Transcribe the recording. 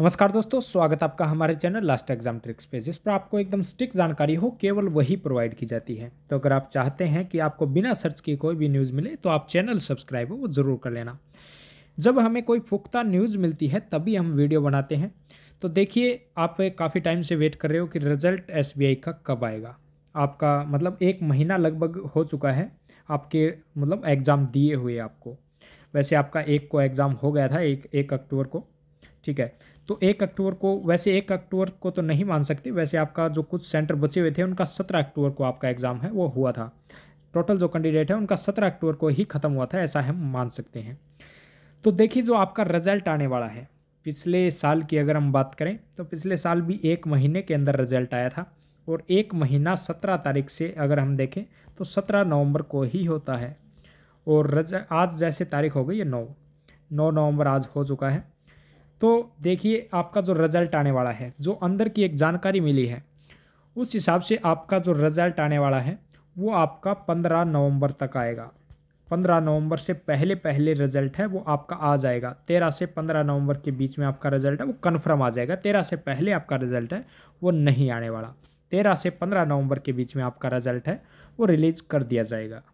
नमस्कार दोस्तों स्वागत आपका हमारे चैनल लास्ट एग्जाम ट्रिक्स पे जिस पर आपको एकदम स्टिक जानकारी हो केवल वही प्रोवाइड की जाती है तो अगर आप चाहते हैं कि आपको बिना सर्च के कोई भी न्यूज़ मिले तो आप चैनल सब्सक्राइब हो वो ज़रूर कर लेना जब हमें कोई पुख्ता न्यूज़ मिलती है तभी हम वीडियो बनाते हैं तो देखिए आप काफ़ी टाइम से वेट कर रहे हो कि रिजल्ट एस का कब आएगा आपका मतलब एक महीना लगभग हो चुका है आपके मतलब एग्ज़ाम दिए हुए आपको वैसे आपका एक को एग्ज़ाम हो गया था एक एक अक्टूबर को ठीक है तो एक अक्टूबर को वैसे एक अक्टूबर को तो नहीं मान सकते वैसे आपका जो कुछ सेंटर बचे हुए थे उनका सत्रह अक्टूबर को आपका एग्ज़ाम है वो हुआ था टोटल जो कैंडिडेट है उनका सत्रह अक्टूबर को ही ख़त्म हुआ था ऐसा हम मान सकते हैं तो देखिए जो आपका रिजल्ट आने वाला है पिछले साल की अगर हम बात करें तो पिछले साल भी एक महीने के अंदर रिजल्ट आया था और एक महीना सत्रह तारीख से अगर हम देखें तो सत्रह नवंबर को ही होता है और आज जैसे तारीख हो गई है नौ नौ नवंबर आज हो चुका है तो देखिए आपका जो रिज़ल्ट आने वाला है जो अंदर की एक जानकारी मिली है उस हिसाब से आपका जो रिज़ल्ट आने वाला है वो आपका पंद्रह नवंबर तक आएगा पंद्रह नवंबर से पहले पहले रिजल्ट है वो आपका आ जाएगा तेरह से पंद्रह नवंबर के बीच में आपका रिजल्ट है वो कन्फर्म आ जाएगा तेरह से पहले आपका रिजल्ट है वो नहीं आने वाला तेरह से पंद्रह नवंबर के बीच में आपका रिजल्ट है वो रिलीज़ कर दिया जाएगा